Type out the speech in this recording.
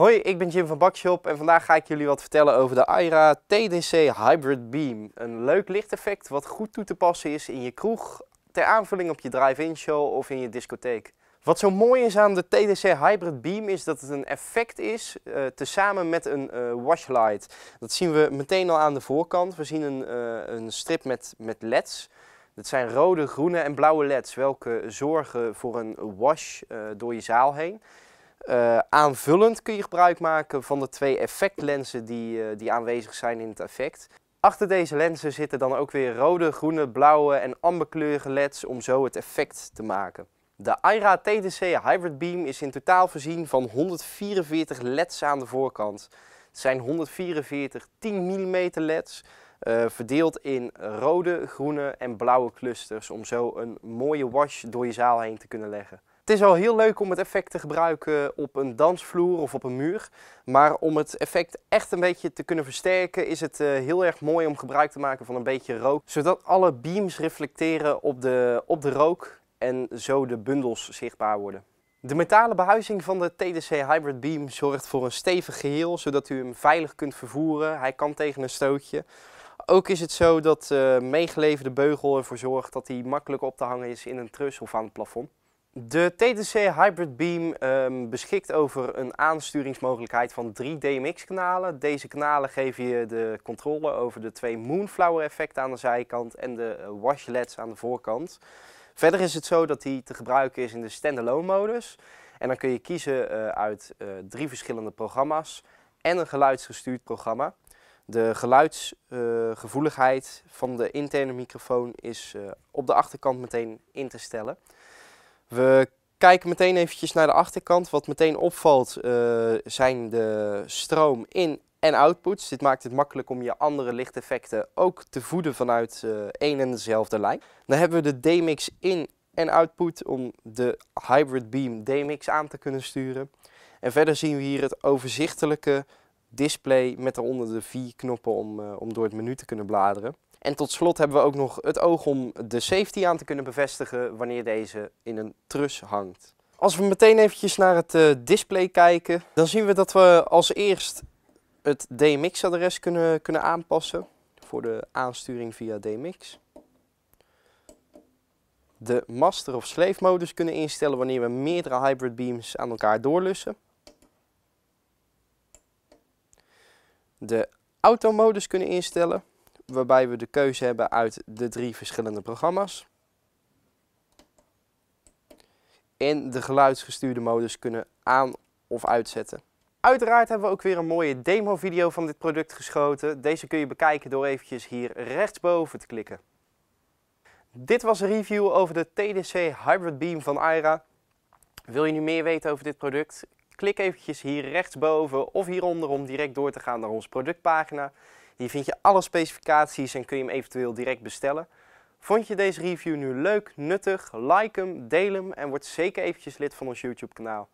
Hoi, ik ben Jim van Bakshop en vandaag ga ik jullie wat vertellen over de Aira TDC Hybrid Beam. Een leuk lichteffect wat goed toe te passen is in je kroeg, ter aanvulling op je drive-in show of in je discotheek. Wat zo mooi is aan de TDC Hybrid Beam is dat het een effect is eh, tezamen met een eh, washlight. Dat zien we meteen al aan de voorkant. We zien een, eh, een strip met, met leds. Dat zijn rode, groene en blauwe leds, welke zorgen voor een wash door je zaal heen. Eh, aanvullend kun je gebruik maken van de twee effectlenzen die, eh, die aanwezig zijn in het effect. Achter deze lenzen zitten dan ook weer rode, groene, blauwe en amberkleurige leds om zo het effect te maken. De Aira TDC Hybrid Beam is in totaal voorzien van 144 leds aan de voorkant. Het zijn 144 10 mm leds, verdeeld in rode, groene en blauwe clusters om zo een mooie wash door je zaal heen te kunnen leggen. Het is al heel leuk om het effect te gebruiken op een dansvloer of op een muur. Maar om het effect echt een beetje te kunnen versterken is het eh, heel erg mooi om gebruik te maken van een beetje rook. Zodat alle beams reflecteren op de, op de rook en zo de bundels zichtbaar worden. De metalen behuizing van de TDC Hybrid Beam zorgt voor een stevig geheel, zodat u hem veilig kunt vervoeren. Hij kan tegen een stootje. Ook is het zo dat de eh, meegeleverde beugel ervoor zorgt dat hij makkelijk op te hangen is in een truss of aan het plafond. De TTC Hybrid Beam ehm, beschikt over een aansturingsmogelijkheid van drie DMX-kanalen. Deze kanalen geven je de controle over de twee Moonflower-effecten aan de zijkant en de eh, washlets aan de voorkant. Verder is het zo dat die te gebruiken is in de standalone modus. En dan kun je kiezen eh, uit eh, drie verschillende programma's en een geluidsgestuurd programma. De geluidsgevoeligheid van de interne microfoon is op de achterkant meteen in te stellen. We kijken meteen eventjes naar de achterkant. Wat meteen opvalt eh, zijn de stroom in en outputs. Dit maakt het makkelijk om je andere lichteffecten ook te voeden vanuit uh, eh, één en dezelfde lijn. Dan hebben we de DMX in en output om de hybrid beam DMX aan te kunnen sturen. En verder zien we hier het overzichtelijke display met daaronder de vier knoppen om, eh, om door het menu te kunnen bladeren. En tot slot hebben we ook nog het oog om de safety aan te kunnen bevestigen wanneer deze in een trus hangt. Als we meteen eventjes naar het eh, display kijken, dan zien we dat we als eerst het DMX-adres kunnen, kunnen aanpassen voor de aansturing via DMX. De master of slave modus kunnen instellen wanneer we meerdere hybrid beams aan elkaar doorlussen. De automodus kunnen instellen waarbij we de keuze hebben uit de drie verschillende programma's. En de geluidsgestuurde modus kunnen aan- of uitzetten. Uiteraard hebben we ook weer een mooie demo video van dit product geschoten. Deze kun je bekijken door eventjes hier rechtsboven te klikken. Dit was een review over de TDC Hybrid Beam van Aira. Wil je nu meer weten over dit product? Klik eventjes hier rechtsboven of hieronder om direct door te gaan naar onze productpagina. Hier vind je alle specificaties en kun je hem eventueel direct bestellen. Vond je deze review nu leuk, nuttig? Like hem, deel hem en word zeker eventjes lid van ons YouTube kanaal.